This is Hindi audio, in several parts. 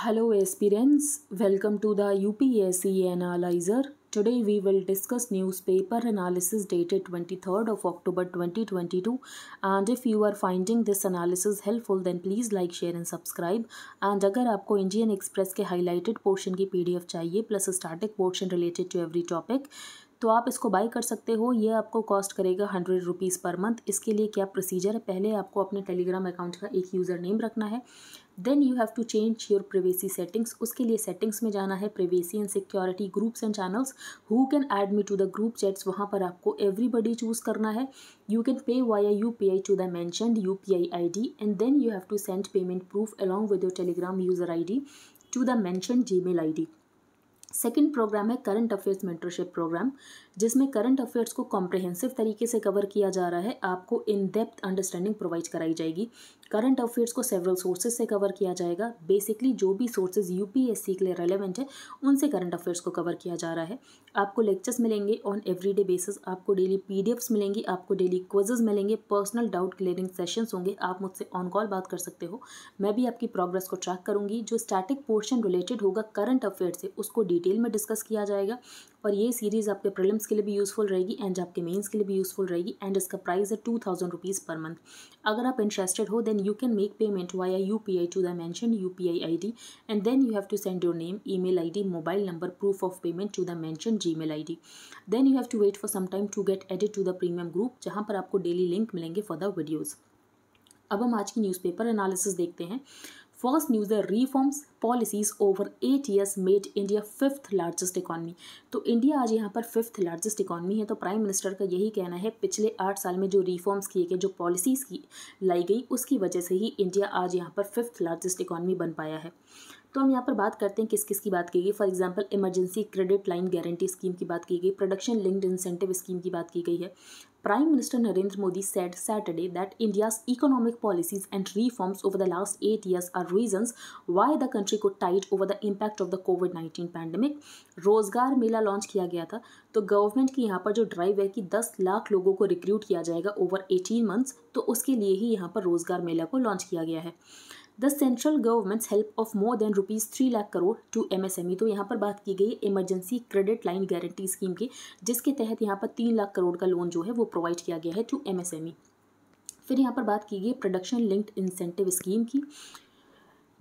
Hello aspirants, welcome to the UPSC Analyzer. Today we will discuss newspaper analysis dated 23rd of October 2022 and if you are finding this analysis helpful then please like share and subscribe and अगर आपको इंडियन एक्सप्रेस के हाईलाइटेड पोर्शन की पीडीएफ चाहिए plus static portion related to every topic तो आप इसको बाई कर सकते हो ये आपको कॉस्ट करेगा हंड्रेड रुपीज़ पर मंथ इसके लिए क्या प्रोसीजर है पहले आपको अपने टेलीग्राम अकाउंट का एक यूज़र नेम रखना है then you have to change your privacy settings उसके लिए सेटिंग्स में जाना है privacy and security groups and channels who can add me to the group chats वहाँ पर आपको एवरीबडी चूज़ करना है you can pay via U P I to the mentioned U P I I D and then you have to send payment proof along with your Telegram user I D to the mentioned Gmail I D second programme है करंट अफेयर्स मेंटरशिप प्रोग्राम जिसमें करंट अफेयर्स को कॉम्प्रिहेंसिव तरीके से कवर किया जा रहा है आपको इन डेप्थ अंडरस्टैंडिंग प्रोवाइड कराई जाएगी करंट अफेयर्स को सेवरल सोर्सेज से कवर किया जाएगा बेसिकली जो भी सोर्सेज यूपीएससी के लिए रेलिवेंट है उनसे करंट अफेयर्स को कवर किया जा रहा है आपको लेक्चर्स मिलेंगे ऑन एवरीडे बेसिस आपको डेली पीडीएफ्स मिलेंगी आपको डेली क्वेजेज मिलेंगे पर्सनल डाउट क्लियरिंग सेशंस होंगे आप मुझसे ऑन कॉल बात कर सकते हो मैं भी आपकी प्रोग्रेस को ट्रैक करूँगी जो स्टैटिक पोर्शन रिलेटेड होगा करंट अफेयर से उसको डिटेल में डिस्कस किया जाएगा और ये सीरीज़ आपके प्रिलिम्स के लिए भी यूज़फुल रहेगी एंड आपके मेंस के लिए भी यूज़फुल रहेगी एंड इसका प्राइस है two thousand rupees per month अगर आप इंटरेस्टेड हो then you can make payment via U P I to the mentioned U P I I D and then you have to send your name email I D mobile number proof of payment to the mentioned Gmail I D then you have to wait for some time to get added to the premium group जहाँ पर आपको डेली लिंक मिलेंगे फॉर द वीडियोज़ अब हम आज की न्यूज़पेपर एनालिसिस देखते हैं फर्स्ट न्यूज है reforms policies over eight years made India fifth largest economy तो इंडिया आज यहाँ पर फिफ्थ लार्जेस्ट इकॉनमी है तो प्राइम मिनिस्टर का यही कहना है पिछले आठ साल में जो रिफॉर्म्स किए गए जो पॉलिसीज़ की लाई गई उसकी वजह से ही इंडिया आज यहाँ पर फिफ्थ लार्जेस्ट इकॉनमी बन पाया है तो हम यहाँ पर बात करते हैं किस किस की बात की गई for example emergency credit line guarantee scheme की बात की गई प्रोडक्शन लिंक्ड इंसेंटिव स्कीम की बात की गई है Prime Minister Narendra Modi said Saturday that India's economic policies and reforms over the last eight years are reasons why the country could tide over the impact of the COVID nineteen pandemic Rozgar Mela launch किया गया था तो गवर्नमेंट की यहाँ पर जो ड्राइव है कि दस लाख लोगों को रिक्रूट किया जाएगा ओवर एटीन मंथ्स तो उसके लिए ही यहाँ पर रोजगार मेला को लॉन्च किया गया है the central government's help of more than rupees three lakh crore to M M S E तो यहाँ पर बात की गई emergency credit line guarantee scheme की जिसके तहत यहाँ पर तीन लाख करोड़ का लोन जो है वो प्रोवाइड किया गया है to M M S E फिर यहाँ पर बात की गई प्रोडक्शन लिंक्ड इंसेंटिव स्कीम की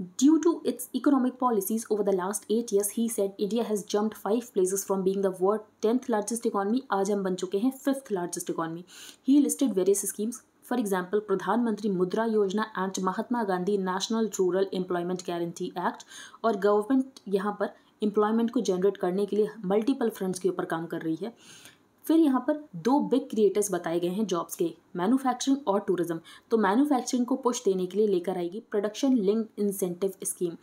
due to its economic policies over the last eight years he said India has jumped five places from being the world tenth largest economy आज हम बन चुके हैं fifth largest economy he listed various schemes for example Pradhan Mantri Mudra Yojana act Mahatma Gandhi national rural employment guarantee act और गवर्नमेंट यहाँ पर एम्प्लॉयमेंट को जनरेट करने के लिए मल्टीपल फ्रंट्स के ऊपर काम कर रही है फिर यहाँ पर दो बिग क्रिएटर्स बताए गए हैं जॉब्स के मैन्युफैक्चरिंग और टूरिज्म तो मैन्युफैक्चरिंग को पुश देने के लिए लेकर आएगी प्रोडक्शन लिंक इंसेंटिव स्कीम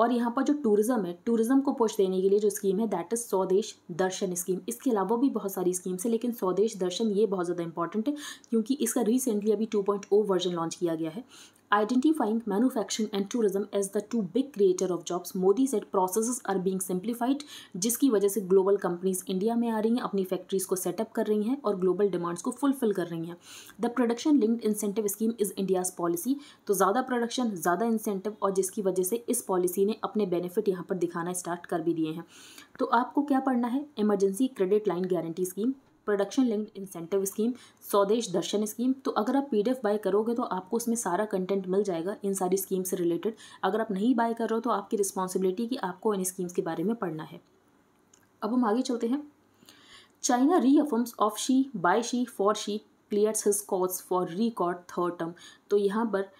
और यहाँ पर जो टूरिज़्म है टूरिज़्म को पोष देने के लिए जो स्कीम है दैट इज़ स्वदेश दर्शन स्कीम इसके अलावा भी बहुत सारी स्कीम्स है लेकिन स्वदेश दर्शन ये बहुत ज़्यादा इंपॉर्टेंट है क्योंकि इसका रिसेंटली अभी 2.0 वर्जन लॉन्च किया गया है Identifying manufacturing and tourism as the two big creator of jobs, Modi said processes are being simplified जिसकी वजह से ग्लोबल कंपनीज इंडिया में आ रही हैं अपनी फैक्ट्रीज को सेटअप कर रही हैं और ग्लोबल डिमांड्स को फुलफिल कर रही हैं the production linked incentive scheme is India's policy तो ज़्यादा प्रोडक्शन ज़्यादा इंसेंटिव और जिसकी वजह से इस पॉलिसी ने अपने बेनिफिट यहाँ पर दिखाना स्टार्ट कर भी दिए हैं तो आपको क्या पढ़ना है emergency credit line guarantee scheme production linked incentive scheme Swadesh Darshan scheme तो अगर आप पीडीएफ बाय करोगे तो आपको उसमें सारा कंटेंट मिल जाएगा इन सारी स्कीम से रिलेटेड अगर आप नहीं बाय कर रहे हो तो आपकी रिस्पॉन्सिबिलिटी कि आपको इन स्कीम्स के बारे में पढ़ना है अब हम आगे चलते हैं China reaffirms of Xi by Xi for Xi clears his cause for record third term तो यहाँ पर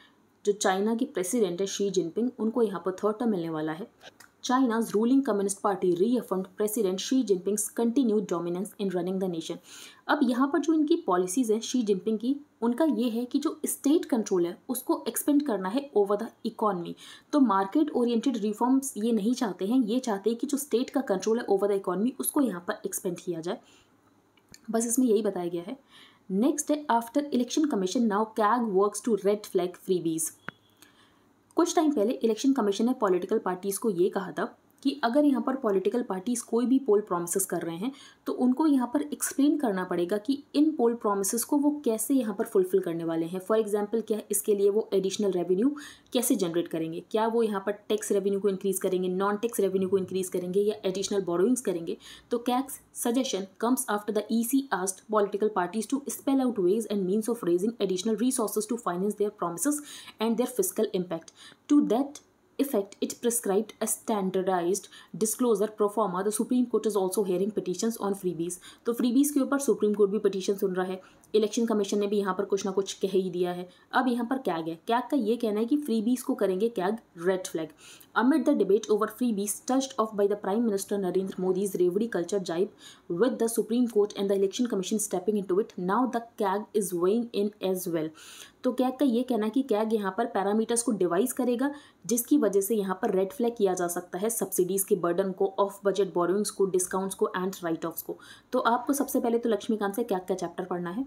जो चाइना की प्रेसिडेंट है शी जिनपिंग उनको यहाँ पर थर्ड टर्म मिलने वाला है China's ruling Communist Party reaffirmed President Xi Jinping's continued dominance in running the nation. अब यहाँ पर जो इनकी पॉलिसीज़ हैं शी जिनपिंग की उनका ये है कि जो स्टेट कंट्रोल है उसको एक्सपेंड करना है ओवर द इकॉनमी तो मार्केट ओरिएंटेड रिफॉर्म्स ये नहीं चाहते हैं ये चाहते हैं कि जो स्टेट का कंट्रोल है ओवर द इकॉनमी उसको यहाँ पर एक्सपेंड किया जाए बस इसमें यही बताया गया है नेक्स्ट है after election commission now CAG works to red flag freebies कुछ टाइम पहले इलेक्शन कमीशन ने पॉलिटिकल पार्टीज़ को ये कहा था कि अगर यहाँ पर पॉलिटिकल पार्टीज़ कोई भी पोल प्रोमिस कर रहे हैं तो उनको यहाँ पर एक्सप्लेन करना पड़ेगा कि इन पोल प्रोमिस को वो कैसे यहाँ पर फुलफ़िल करने वाले हैं फॉर एग्जाम्पल क्या इसके लिए वो एडिशनल रेवेन्यू कैसे जनरेट करेंगे क्या वो यहाँ पर टैक्स रेवेन्यू को इंक्रीज़ करेंगे नॉन टैक्स रेवेन्यू को इंक्रीज़ करेंगे या एडिशनल बोरोइंग्स करेंगे तो CAG's suggestion comes after the EC asked political parties to spell out ways and means of raising additional resources to finance their promise and their physical impact to that effect, it prescribed a standardized disclosure pro forma. The Supreme Court is also hearing petitions on freebies. तो freebies के ऊपर Supreme Court भी petition सुन रहा है इलेक्शन कमीशन ने भी यहाँ पर कुछ ना कुछ कह ही दिया है अब यहाँ पर कैग है कैग का ये कहना है कि फ्रीबीज को करेंगे CAG red flag amid the debate over freebies touched off by the Prime Minister Narendra Modi revdi culture jibe with the Supreme Court and the election commission stepping into it now the CAG is weighing in as well तो कैग का ये कहना है कि कैग यहाँ पर पैरामीटर्स को डिवाइस करेगा जिसकी वजह से यहाँ पर रेड फ्लैग किया जा सकता है सब्सिडीज़ के बर्डन को ऑफ बजट बोरिंग्स को डिस्काउंट्स को एंड राइट ऑफ्स को तो आपको सबसे पहले तो लक्ष्मीकांत से कैग का चैप्टर पढ़ना है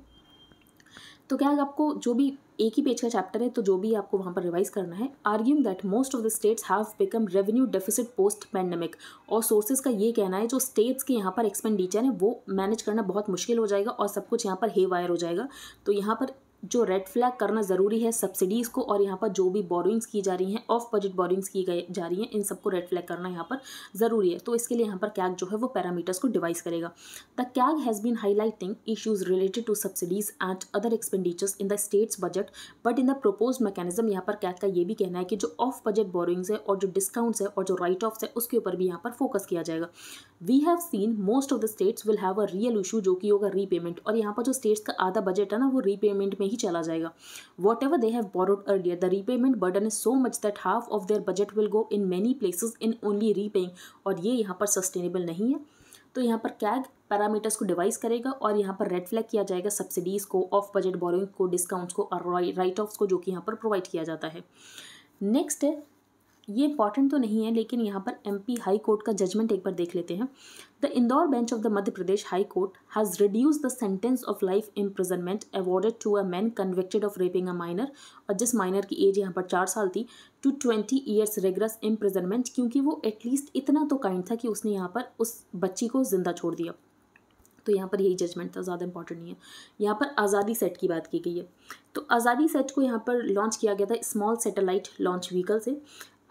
तो क्या आपको जो भी एक ही पेज का चैप्टर है तो जो भी आपको वहाँ पर रिवाइज करना है argued that most of the states have become revenue deficit post pandemic और सोर्सेज का ये कहना है जो स्टेट्स के यहाँ पर एक्सपेंडिचर है वो मैनेज करना बहुत मुश्किल हो जाएगा और सब कुछ यहाँ पर हे वायर हो जाएगा तो यहाँ पर जो रेड फ्लैग करना ज़रूरी है सब्सिडीज़ को और यहाँ पर जो भी बोरिंग्स की जा रही हैं ऑफ बजट बोरिंग्स की गई जा रही हैं इन सबको रेड फ्लैग करना यहाँ पर ज़रूरी है तो इसके लिए यहाँ पर कैग जो है वो पैरामीटर्स को डिवाइस करेगा the CAG has been highlighting issues related to subsidies and other expenditures in the states budget but in the proposed mechanism यहाँ पर कैग का ये भी कहना है कि जो ऑफ बजट बोरिंग्स है और जो डिस्काउंट्स है और जो राइट ऑफ्स है उसके ऊपर भी यहाँ पर फोकस किया जाएगा we have seen most of the states will have a real issue जो कि होगा रीपेमेंट और यहाँ पर जो स्टेट्स का आधा बजट है ना वो रीपेमेंट में में ही चला जाएगा whatever they have borrowed earlier the repayment burden is so much that half of their budget will go in many places in only repaying और ये यहाँ पर सस्टेनेबल नहीं है तो यहाँ पर कैग पैरामीटर्स को डिवाइस करेगा और यहाँ पर रेड फ्लैग किया जाएगा सब्सिडीज़ को ऑफ बजट बोरोइंग को डिस्काउंट्स को और राइट ऑफ्स को जो कि यहाँ पर प्रोवाइड किया जाता है नेक्स्ट है ये इंपॉर्टेंट तो नहीं है लेकिन यहाँ पर एमपी हाई कोर्ट का जजमेंट एक बार देख लेते हैं the Indore bench of the Madhya Pradesh high court has reduce the sentence of life imprisonment awarded to a man convicted of raping a minor और जिस माइनर की एज यहाँ पर चार साल थी to twenty years rigorous imprisonment क्योंकि वो एटलीस्ट इतना तो काइंड था कि उसने यहाँ पर उस बच्ची को ज़िंदा छोड़ दिया तो यहाँ पर यही जजमेंट था ज़्यादा इंपॉर्टेंट नहीं है यहाँ पर आज़ादी सेट की बात की गई है तो आज़ादी सेट को यहाँ पर लॉन्च किया गया था स्मॉल सेटेलाइट लॉन्च व्हीकल से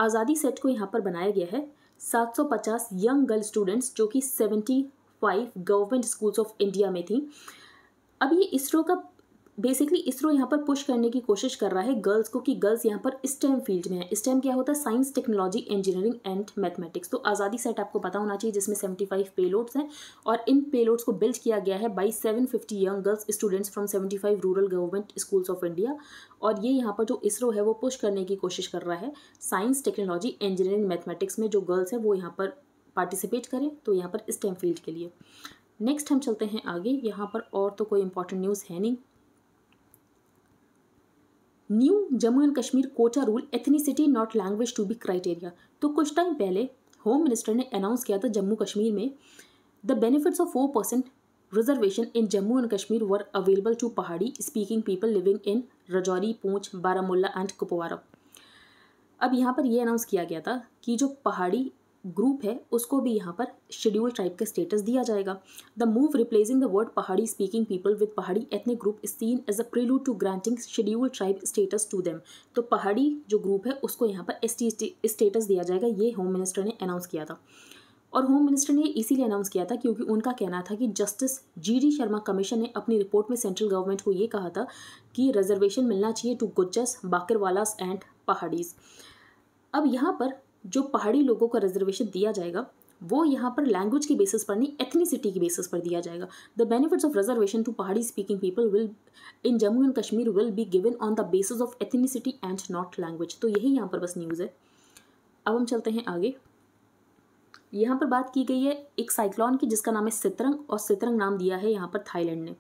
आज़ादी सेट को यहाँ पर बनाया गया है 750 यंग गर्ल स्टूडेंट्स जो कि 75 गवर्नमेंट स्कूल्स ऑफ इंडिया में थी अब ये इसरो का बेसिकली इसरो यहाँ पर पुश करने की कोशिश कर रहा है गर्ल्स को कि गर्ल्स यहाँ पर स्टेम फील्ड में है स्टेम क्या होता है science technology engineering and mathematics तो आज़ादी सेट आपको पता होना चाहिए जिसमें सेवेंटी फाइव पेलोड्स हैं और इन पेलोड्स को बिल्ड किया गया है by seven fifty young girls students from seventy five rural government schools of India और ये यहाँ पर जो इसरो है वो पुश करने की कोशिश कर रहा है साइंस टेक्नोलॉजी इंजीनियरिंग मैथमेटिक्स में जो गर्ल्स हैं वो यहाँ पर पार्टिसिपेट करें तो यहाँ पर स्टेम फील्ड के लिए नेक्स्ट हम चलते हैं आगे यहाँ पर और तो कोई इंपॉर्टेंट न्यूज़ है नहीं new Jammu and Kashmir quota rule ethnicity not language to be criteria तो कुछ टाइम पहले होम मिनिस्टर ने अनाउंस किया था जम्मू कश्मीर में the benefits of four percent reservation in Jammu and Kashmir were available to Pahari speaking people living in Rajouri Poonch Baramulla and Kupwara अब यहाँ पर यह अनाउंस किया गया था कि जो पहाड़ी ग्रुप है उसको भी यहाँ पर शेड्यूल ट्राइब का स्टेटस दिया जाएगा the move replacing the word Pahari speaking people with Pahari ethnic group is seen as a prelude to granting schedule tribe status to them तो पहाड़ी जो ग्रुप है उसको यहाँ पर एस स्टेटस दिया जाएगा ये होम मिनिस्टर ने अनाउंस किया था और होम मिनिस्टर ने इसीलिए अनाउंस किया था क्योंकि उनका कहना था कि जस्टिस जी शर्मा कमीशन ने अपनी रिपोर्ट में सेंट्रल गवर्नमेंट को ये कहा था कि रिजर्वेशन मिलना चाहिए टू गुज्जस बाकरवालास एंड पहाड़ीज़ अब यहाँ पर जो पहाड़ी लोगों का रिजर्वेशन दिया जाएगा वो यहाँ पर लैंग्वेज के बेसिस पर नहीं एथनीसिटी के बेसिस पर दिया जाएगा the benefits of reservation to Pahari speaking people will in Jammu and Kashmir will be given on the basis of ethnicity and not language तो यही यहाँ पर बस न्यूज़ है अब हम चलते हैं आगे यहाँ पर बात की गई है एक साइक्लोन की जिसका नाम है सितरंग और सितरंग नाम दिया है यहाँ पर थाईलैंड ने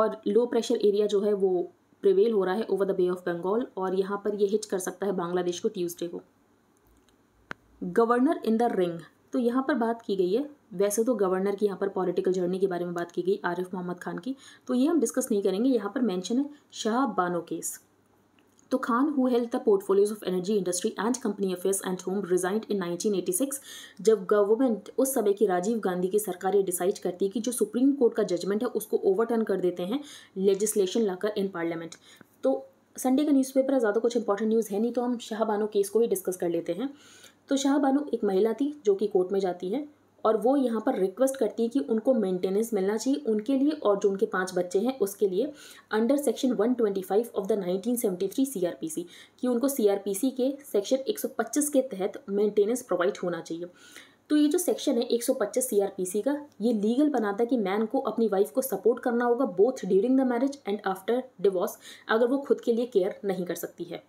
और लो प्रेशर एरिया जो है वो प्रिवेल हो रहा है over the bay of Bengal और यहाँ पर ये हिच कर सकता है बांग्लादेश को ट्यूसडे को गवर्नर इन द रिंग तो यहाँ पर बात की गई है वैसे तो गवर्नर की यहाँ पर पॉलिटिकल जर्नी के बारे में बात की गई आरिफ मोहम्मद खान की तो ये हम डिस्कस नहीं करेंगे यहाँ पर मेंशन है शाह बानो केस तो Khan who held the portfolios of energy industry and company affairs and home resigned in 1986 जब गवर्नमेंट उस समय की राजीव गांधी की सरकार ये डिसाइड करती है कि जो सुप्रीम कोर्ट का जजमेंट है उसको ओवरटर्न कर देते हैं लेजिस्लेशन लाकर इन पार्लियामेंट तो संडे का न्यूज़पेपर ज़्यादा कुछ इंपॉर्टेंट न्यूज़ है नहीं तो हम शाहबानो केस को ही डिस्कस कर लेते हैं तो शाह बानो एक महिला थी जो कि कोर्ट में जाती है और वो यहाँ पर रिक्वेस्ट करती है कि उनको मेंटेनेंस मिलना चाहिए उनके लिए और जो उनके पांच बच्चे हैं उसके लिए under section 125 of the 1973 CrPC कि उनको सीआरपीसी के सेक्शन 125 के तहत मेंटेनेंस प्रोवाइड होना चाहिए तो ये जो सेक्शन है 125 सीआरपीसी का ये लीगल बनाता है कि मैन को अपनी वाइफ को सपोर्ट करना होगा both during the marriage and after divorce अगर वो खुद के लिए केयर नहीं कर सकती है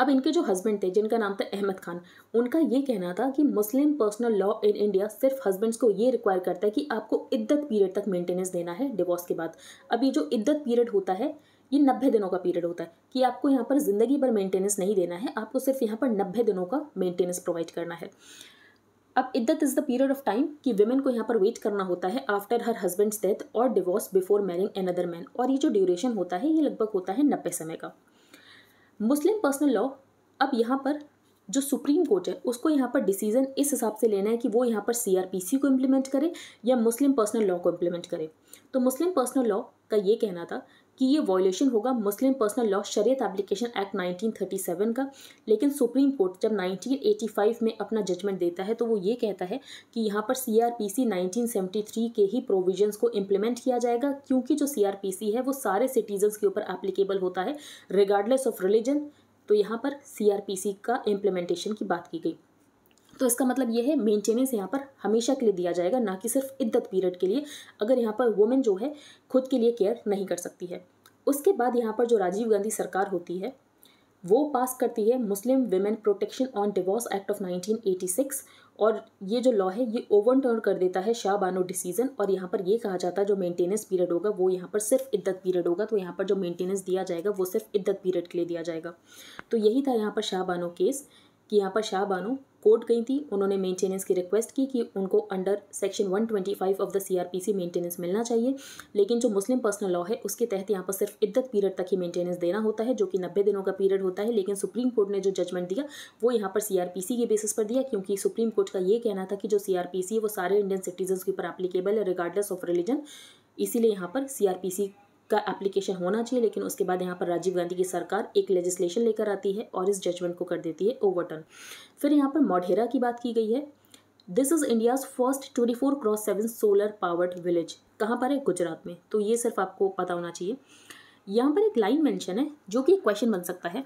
अब इनके जो हस्बैंड थे जिनका नाम था अहमद खान उनका ये कहना था कि Muslim personal law in India सिर्फ हस्बैंड्स को ये रिक्वायर करता है कि आपको इद्दत पीरियड तक मेंटेनेंस देना है डिवोर्स के बाद अब ये जो इद्दत पीरियड होता है ये नब्बे दिनों का पीरियड होता है कि आपको यहाँ पर ज़िंदगी भर मेंटेनेंस नहीं देना है आपको सिर्फ यहाँ पर नब्बे दिनों का मेंटेनेंस प्रोवाइड करना है अब इद्दत is the period of time कि वुमेन को यहाँ पर वेट करना होता है आफ्टर हर हस्बैंड्स डेथ और divorce before marrying another man और ये जो ड्यूरेशन होता है ये लगभग होता है नब्बे समय का मुस्लिम पर्सनल लॉ अब यहाँ पर जो सुप्रीम कोर्ट है उसको यहाँ पर डिसीजन इस हिसाब से लेना है कि वो यहाँ पर सीआरपीसी को इम्प्लीमेंट करे या मुस्लिम पर्सनल लॉ को इम्प्लीमेंट करे तो मुस्लिम पर्सनल लॉ का ये कहना था कि ये वॉयलेशन होगा Muslim personal law Shariat application act 1937 का लेकिन सुप्रीम कोर्ट जब 1985 में अपना जजमेंट देता है तो वो ये कहता है कि यहाँ पर सीआरपीसी 1973 के ही प्रोविजंस को इम्प्लीमेंट किया जाएगा क्योंकि जो सीआरपीसी है वो सारे सिटीजन्स के ऊपर एप्लीकेबल होता है रिगार्डलेस ऑफ रिलीजन तो यहाँ पर सी का इम्प्लीमेंटेशन की बात की गई तो इसका मतलब ये है मेंटेनेंस यहाँ पर हमेशा के लिए दिया जाएगा ना कि सिर्फ इद्दत पीरियड के लिए अगर यहाँ पर वुमेन जो है खुद के लिए केयर नहीं कर सकती है उसके बाद यहाँ पर जो राजीव गांधी सरकार होती है वो पास करती है Muslim women protection on divorce act of 1986 और ये जो लॉ है ये ओवन टर्न कर देता है शाह बानो डिसीजन और यहाँ पर ये कहा जाता है जो मेंटेनेंस पीरियड होगा वो यहाँ पर सिर्फ इद्दत पीरियड होगा तो यहाँ पर जो मेंटेनेंस दिया जाएगा वो सिर्फ इद्दत पीरियड के लिए दिया जाएगा तो यही था यहाँ पर शाह बानो केस कि यहाँ पर शाह बानो कोर्ट गई थी उन्होंने मेंटेनेंस की रिक्वेस्ट की कि उनको under section 125 of the CrPC maintenance मिलना चाहिए लेकिन जो मुस्लिम पर्सनल लॉ है उसके तहत यहाँ पर सिर्फ इद्दत पीरियड तक ही मेंटेनेंस देना होता है जो कि नब्बे दिनों का पीरियड होता है लेकिन सुप्रीम कोर्ट ने जो जजमेंट दिया वो यहाँ पर सी के बेसिस पर दिया क्योंकि सुप्रीम कोर्ट का ये कहना था कि जो सी है वो सारे इंडियन सिटीजन के ऊपर अप्लीकेबल है रिगार्डलेस ऑफ रिलीजन इसीलिए यहाँ पर सी का एप्लीकेशन होना चाहिए लेकिन उसके बाद यहाँ पर राजीव गांधी की सरकार एक लेजिस्लेशन लेकर आती है और इस जजमेंट को कर देती है ओवरटर्न फिर यहाँ पर मोढेरा की बात की गई है this is India's first twenty four cross seven solar powered village कहाँ पर है गुजरात में तो ये सिर्फ आपको पता होना चाहिए यहाँ पर एक लाइन मेंशन है जो कि क्वेश्चन बन सकता है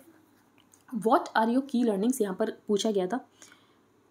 what are your key learnings यहाँ पर पूछा गया था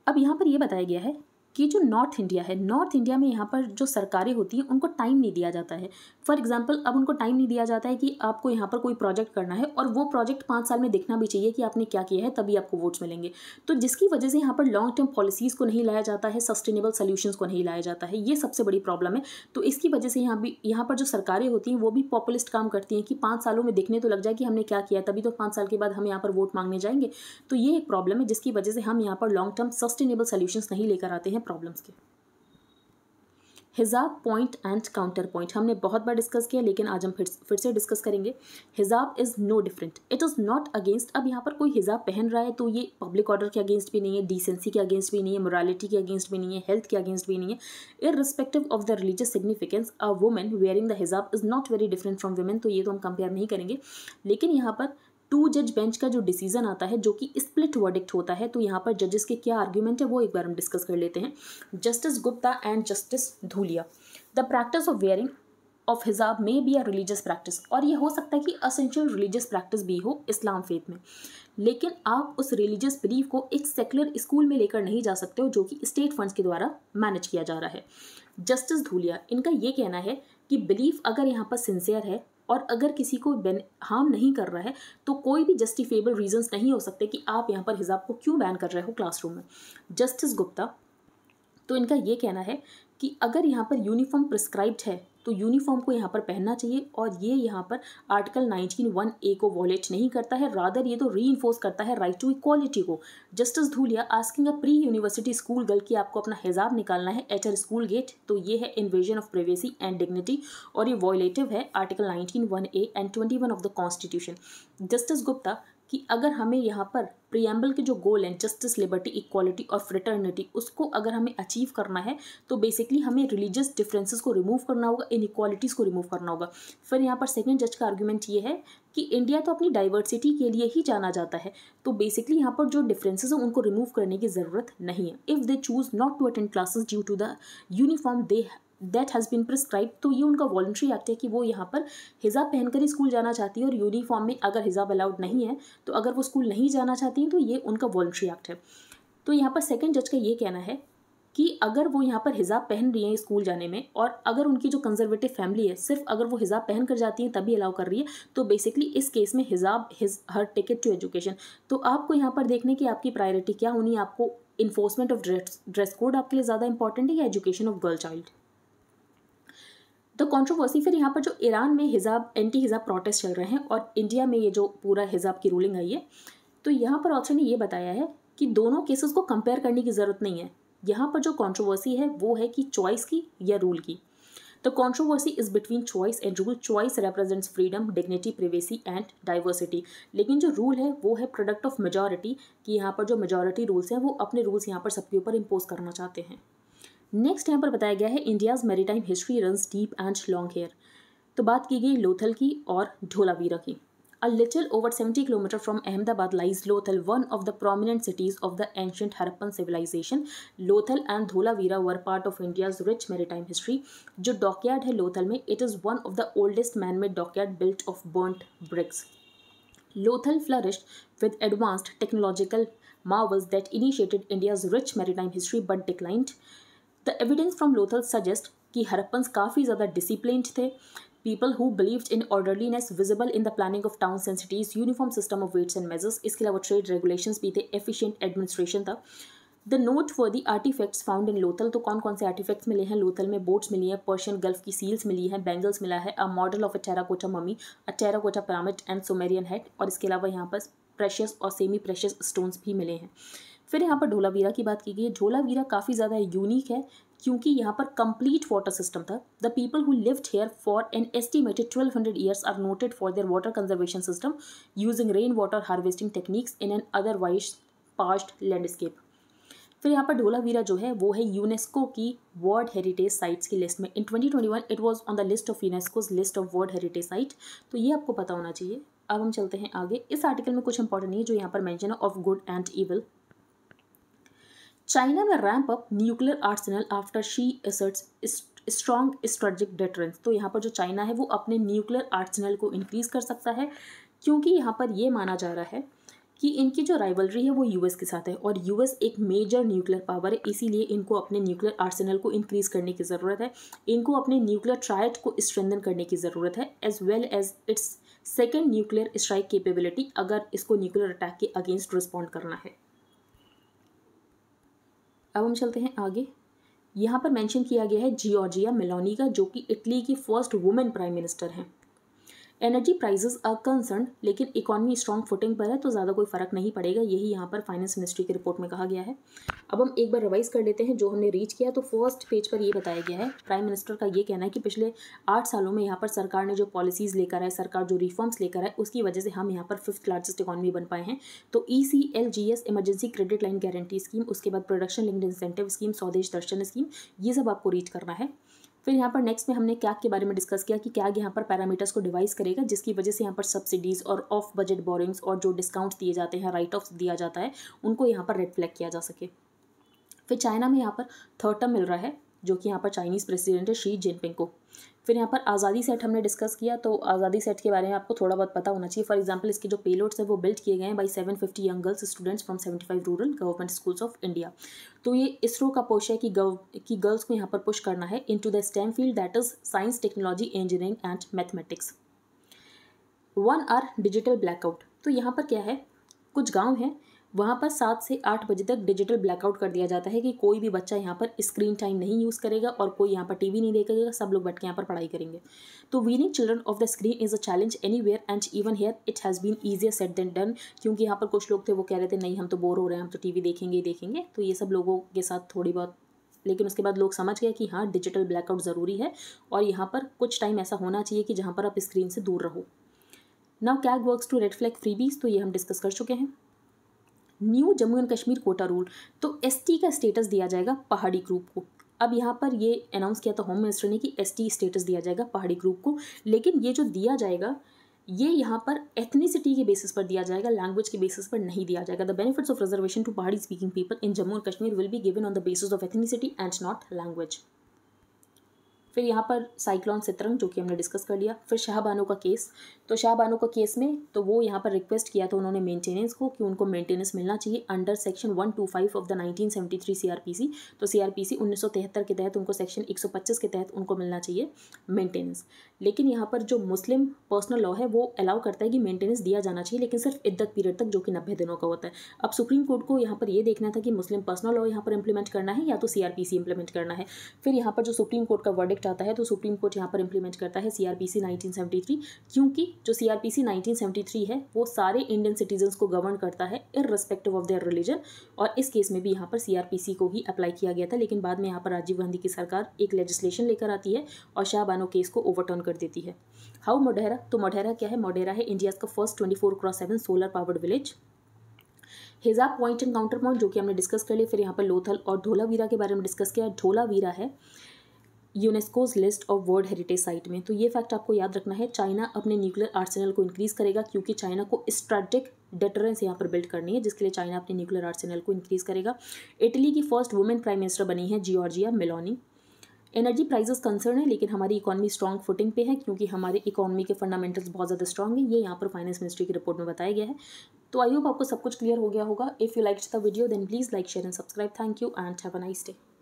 अब यहाँ पर यह बताया गया है कि जो नॉर्थ इंडिया है नॉर्थ इंडिया में यहाँ पर जो सरकारें होती हैं उनको टाइम नहीं दिया जाता है फॉर एग्जाम्पल अब उनको टाइम नहीं दिया जाता है कि आपको यहाँ पर कोई प्रोजेक्ट करना है और वो प्रोजेक्ट पाँच साल में देखना भी चाहिए कि आपने क्या किया है तभी आपको वोट्स मिलेंगे तो जिसकी वजह से यहाँ पर लॉन्ग टर्म पॉलिसीज़ को नहीं लाया जाता है सस्टेनेबल सोल्यूशन को नहीं लाया जाता है ये सबसे बड़ी प्रॉब्लम है तो इसकी वजह से यहाँ भी यहाँ पर जो सरकारें होती हैं वो भी पॉपुलिस्ट काम करती हैं कि पाँच सालों में देखने तो लग जाए कि हमने क्या किया तभी तो पाँच साल के बाद हम यहाँ पर वोट मांगने जाएंगे तो ये एक प्रॉब्लम है जिसकी वजह से हम यहाँ पर लॉन्ग टर्म सस्टेनेबल सोल्यूशन नहीं लेकर आते हैं प्रॉब्लम्स के हिजाब पॉइंट एंड काउंटर पॉइंट हमने बहुत बार डिस्कस किया लेकिन आज हम फिर फिर से डिस्कस करेंगे hijab is no different it is not against अब यहाँ पर कोई हिजाब पहन रहा है तो ये पब्लिक ऑर्डर के अगेंस्ट भी नहीं है डिसेंसी के अगेंस्ट भी नहीं है मोरालिटी के अगेंस्ट भी नहीं है हेल्थ के अगेंस्ट भी नहीं है irrespective of the religious significance a women wearing the hijab is not very different from women तो ये तो हम कंपेयर नहीं करेंगे लेकिन यहाँ पर टू जज बेंच का जो डिसीजन आता है जो कि स्प्लिट वर्डिक्ट होता है तो यहाँ पर जजेस के क्या आर्ग्यूमेंट है वो एक बार हम डिस्कस कर लेते हैं justice Gupta and justice Dhulia the practice of wearing of hijab में बी आर रिलीजियस प्रैक्टिस और ये हो सकता है कि असेंशियल रिलीजियस प्रैक्टिस भी हो इस्लाम फेथ में लेकिन आप उस रिलीजियस बिलीफ को एक सेकुलर स्कूल में लेकर नहीं जा सकते हो जो कि स्टेट फंड्स के द्वारा मैनेज किया जा रहा है जस्टिस धूलिया इनका ये कहना है कि बिलीफ अगर यहाँ पर सिंसियर है और अगर किसी को हार्म नहीं कर रहा है तो कोई भी जस्टिफेबल रीजंस नहीं हो सकते कि आप यहाँ पर हिजाब को क्यों बैन कर रहे हो क्लासरूम में जस्टिस गुप्ता तो इनका ये कहना है कि अगर यहाँ पर यूनिफॉर्म प्रिस्क्राइब्ड है तो यूनिफॉर्म को यहाँ पर पहनना चाहिए और ये यहाँ पर आर्टिकल नाइनटीन वन ए को वॉलेट नहीं करता है रादर ये तो री करता है राइट टू इक्वालिटी को justice Dhulia asking a pre university school girl की आपको अपना हिजाब निकालना है एट अर स्कूल गेट तो ये है invasion of privacy and dignity और ये वॉयलेटिव है article nineteen one A and twenty one of the constitution justice Gupta कि अगर हमें यहाँ पर प्रियम्बल के जो गोल हैं जस्टिस लिबर्टी इक्वालिटी और फ्रेटर्निटी उसको अगर हमें अचीव करना है तो बेसिकली हमें रिलीजियस डिफरेंसेस को रिमूव करना होगा इन को रिमूव करना होगा फिर यहाँ पर सेकेंड जज का आर्ग्यूमेंट ये है कि इंडिया तो अपनी डाइवर्सिटी के लिए ही जाना जाता है तो बेसिकली यहाँ पर जो डिफरेंसेस हैं उनको रिमूव करने की ज़रूरत नहीं है if they choose not to attend classes due to the uniform they that has been prescribe तो ये उनका वॉल्ट्री एक्ट है कि वो यहाँ पर हिजाब पहनकर ही स्कूल जाना चाहती है और यूनिफॉर्म में अगर हिजाब अलाउड नहीं है तो अगर वो स्कूल नहीं जाना चाहती हैं तो ये उनका वॉल्ट्री एक्ट है तो यहाँ पर सेकेंड जज का ये कहना है कि अगर वो यहाँ पर हिजाब पहन रही हैं स्कूल जाने में और अगर उनकी जो कंजर्वेटिव फैमिली है सिर्फ अगर वो हिजाब पहन कर जाती हैं तभी अलाउ कर रही है तो बेसिकली इस केस में hijab his her ticket to education तो आपको यहाँ पर देखने की आपकी प्रायोरिटी क्या होनी है आपको enforcement of dress dress code आपके लिए ज़्यादा इंपॉर्टेंट है या एजुकेशन ऑफ गर्ल चाइल्ड तो कॉन्ट्रोवर्सी फिर यहाँ पर जो ईरान में हिजाब एंटी हिजाब प्रोटेस्ट चल रहे हैं और इंडिया में ये जो पूरा हिजाब की रूलिंग आई है तो यहाँ पर ऑप्शन ने ये बताया है कि दोनों केसेस को कंपेयर करने की ज़रूरत नहीं है यहाँ पर जो कॉन्ट्रोवर्सी है वो है कि चॉइस की या रूल की तो controversy is between choice and rule choice represents freedom dignity privacy and diversity लेकिन जो रूल है वो है प्रोडक्ट ऑफ मेजॉरिटी कि यहाँ पर जो मेजॉरिटी रूल्स हैं वो अपने रूल्स यहाँ पर सबके ऊपर इम्पोज करना चाहते हैं नेक्स्ट यहाँ पर बताया गया है India's maritime history run deep and long here तो बात की गई लोथल की और ढोलावीरा की a little over seventy kilometre from Ahmedabad lies Lothal one of the prominent cities of the ancient Harappan civilisation Lothal and Dholavira were part of India's rich maritime history जो डॉकयार्ड है लोथल में it is one of the oldest man made dockyard built of burnt bricks Lothal flourish with advanced technological marvels that initiated India's rich maritime history but declined the evidence from Lothal suggest कि हरप्पन्स काफ़ी ज़्यादा डिसिप्लिनड थे people who believe in orderliness visible in the planning of town and cities uniform system of weights and measures इसके अलावा ट्रेड रेगुलेशन भी थे एफिशियंट एडमिनिस्ट्रेशन था the note for the artefacts found in Lothal तो कौन कौन से आर्टिफैक्ट्स मिले हैं लोथल में बोट्स मिली हैं पर्शियन गल्फ की सील्स मिली हैं बैंगल्स मिला है a model of a terracotta mummy a terracotta pyramid and Sumerian head और इसके अलावा यहाँ पर प्रेशियस और सेमी प्रेशियस स्टोन्स भी मिले हैं फिर यहाँ पर ढोलावीरा की बात की गई है ढोलावीरा काफ़ी ज़्यादा यूनिक है क्योंकि यहाँ पर कंप्लीट वाटर सिस्टम था the people who lived here for an estimated twelve hundred years are noted for their water conservation system using rain water harvesting techniques in an otherwise parched landscape फिर यहाँ पर ढोलावीरा जो है वो है यूनेस्को की वर्ल्ड हेरिटेज साइट्स की लिस्ट में in 2021 it was on the list of UNESCO's list of world heritage site तो ये आपको पता होना चाहिए अब हम चलते हैं आगे इस आर्टिकल में कुछ इंपॉर्टेंट नहीं है जो यहाँ पर मेंशन है of good and evil China में ramp up nuclear arsenal after Xi asserts strong strategic deterrence तो यहाँ पर जो चाइना है वो अपने न्यूक्लियर आर्सनल को इंक्रीज़ कर सकता है क्योंकि यहाँ पर ये माना जा रहा है कि इनकी जो राइवलरी है वो यूएस के साथ है और यूएस एक मेजर न्यूक्लियर पावर है इसीलिए इनको अपने न्यूक्लियर आर्सेनल को इंक्रीज़ करने की ज़रूरत है इनको अपने न्यूक्लियर ट्रायड को स्ट्रेंदन करने की ज़रूरत है as well as its second nuclear strike capability अगर इसको न्यूक्लियर अटैक के अगेंस्ट रिस्पॉन्ड करना है अब हम चलते हैं आगे यहाँ पर मेंशन किया गया है जियोर्जिया मिलोनी का जो कि इटली की फर्स्ट वुमेन प्राइम मिनिस्टर हैं एनर्जी प्राइजेस अ कंसर्न लेकिन इकोनॉमी स्ट्रॉन्ग फुटिंग पर है तो ज़्यादा कोई फर्क नहीं पड़ेगा यही यहाँ पर फाइनेंस मिनिस्ट्री की रिपोर्ट में कहा गया है अब हम एक बार रिवाइज कर लेते हैं जो हमने रीच किया तो फर्स्ट पेज पर यह बताया गया है प्राइम मिनिस्टर का ये कहना है कि पिछले आठ सालों में यहाँ पर सरकार ने जो पॉलिसीज़ लेकर है सरकार जो रिफॉर्म्स लेकर है उसकी वजह से हम यहाँ पर फिफ्थ लार्जेस्ट इकॉनमी बन पाए हैं तो E C L G S emergency credit line guarantee scheme उसके बाद production linked incentive scheme Swadesh Darshan scheme ये सब आपको रीच करना है फिर यहाँ पर नेक्स्ट में हमने कैग के बारे में डिस्कस किया कि कैग यहाँ पर पैरामीटर्स को डिवाइस करेगा जिसकी वजह से यहाँ पर सब्सिडीज़ और ऑफ बजट बोरिंग्स और जो डिस्काउंट्स दिए जाते हैं राइट ऑफ दिया जाता है उनको यहाँ पर रिफ्लेक्ट किया जा सके फिर चाइना में यहाँ पर थर्ड टर्म मिल रहा है जो कि यहाँ पर चाइनीज़ प्रेसिडेंट है शी जिनपिंग को फिर यहाँ पर आज़ादी सेट हमने डिस्कस किया तो आज़ादी सेट के बारे में आपको थोड़ा बहुत पता होना चाहिए फॉर एग्जाम्पल इसके जो पेलोड्स है वो बिल्ड किए गए हैं by seven fifty young girls students from seventy five rural government schools of India तो ये इसरो का पोश है कि गव कि गर्ल्स को यहाँ पर पुश करना है into the STEM field that is science technology engineering and mathematics one hour digital blackout तो यहाँ पर क्या है कुछ गाँव हैं वहाँ पर सात से आठ बजे तक डिजिटल ब्लैकआउट कर दिया जाता है कि कोई भी बच्चा यहाँ पर स्क्रीन टाइम नहीं यूज़ करेगा और कोई यहाँ पर टीवी नहीं देखेगा सब लोग बैठ के यहाँ पर पढ़ाई करेंगे तो weaning children of the screen is a challenge anywhere and even here it has been easier said than done क्योंकि यहाँ पर कुछ लोग थे वो कह रहे थे नहीं हम तो बोर हो रहे हैं हम तो टी देखेंगे ही देखेंगे तो ये सब लोगों के साथ थोड़ी बहुत लेकिन उसके बाद लोग समझ गए कि हाँ डिजिटल ब्लैकआउट ज़रूरी है और यहाँ पर कुछ टाइम ऐसा होना चाहिए कि जहाँ पर आप स्क्रीन से दूर रहो now CAG works to red flag free तो ये हम डिस्कस कर चुके हैं new Jammu and Kashmir quota rule तो एस का स्टेटस दिया जाएगा पहाड़ी ग्रुप को अब यहाँ पर ये अनाउंस किया था होम मिनिस्टर ने कि एस स्टेटस दिया जाएगा पहाड़ी ग्रुप को लेकिन ये जो दिया जाएगा ये यहाँ पर एथनिसिटी के बेसिस पर दिया जाएगा लैंग्वेज के बेसिस पर नहीं दिया जाएगा the benefits of reservation to Pahari speaking people in Jammu and Kashmir will be given on the basis of ethnicity and not language फिर यहाँ पर साइक्लॉन सितरंग जो कि हमने डिस्कस कर लिया फिर शाहबानो का केस तो शाहबानो का केस में तो वो यहाँ पर रिक्वेस्ट किया था उन्होंने मेंटेनेंस को कि उनको मेंटेनेंस मिलना चाहिए under section one two five of the nineteen seventy three C R P C तो सी आर पी सी उन्नीस सौ तिहत्तर के तहत उनको सेक्शन एक सौ पच्चीस के तहत उनको मिलना चाहिए मेंटेनेंस लेकिन यहाँ पर जो मुस्लिम पर्सनल लॉ है वो अलाउ करता है कि मेंटेनेंस दिया जाना चाहिए लेकिन सिर्फ इद्दत पीरियड तक जो कि नब्बे दिनों का होता है अब सुप्रीम कोर्ट को यहाँ पर यह देखना था कि मुस्लिम पर्सनल लॉ यहाँ पर इंप्लीमेंट करना है या तो C R P C implement करना है फिर यहाँ पर जो सुप्रीम कोर्ट का वर्डिक्ट जाता है तो सुप्रीम कोर्ट यहाँ पर इंप्लीमेंट करता है सीआरपीसी 1973 क्योंकि जो सीआरपीसी 1973 है वो सारे इंडियन सिटीजन्स को गवर्न करता है irrespective of their religion और इस केस में भी यहाँ पर सीआरपीसी को ही अप्लाई किया गया था लेकिन बाद में यहाँ पर राजीव गांधी की सरकार एक लेजिस्लेशन लेकर आती है और शाहबानो केस को ओवरटर्न कर देती है हाउ मोडेरा तो मोडेरा क्या है मोडेरा है इंडिया का first twenty four cross seven solar powered village हेजा पॉइंट एंड काउंटर पॉइंट जो कि हमने डिस्कस कर लिया फिर यहाँ पर लोथल और ढोलावीरा के बारे में डिस्कस किया ढोलावीरा है UNESCO's list of world heritage site में तो ये फैक्ट आपको याद रखना है चाइना अपने न्यूक्लियर आर्सेनल को इंक्रीज करेगा क्योंकि चाइना को स्ट्रैटिक डेटरेंस यहाँ पर बिल्ड करनी है जिसके लिए चाइना अपने न्यूक्लियर आर्सेनल को इंक्रीज करेगा इटली की फर्स्ट वुमेन प्राइम मिनिस्टर बनी है Giorgia Meloni energy prices concern है लेकिन हमारी इकॉनमी स्ट्रॉन्ग फुटिंग पे है क्योंकि हमारे इकॉनमी के फंडामेंटल्स बहुत ज़्यादा स्ट्रॉग है ये यहाँ पर फाइनेंस मिनिस्ट्री की रिपोर्ट में बताया गया है तो आई होप आपको सब कुछ क्लियर हो गया होगा if you like the video then please like share and subscribe thank you and have a nice day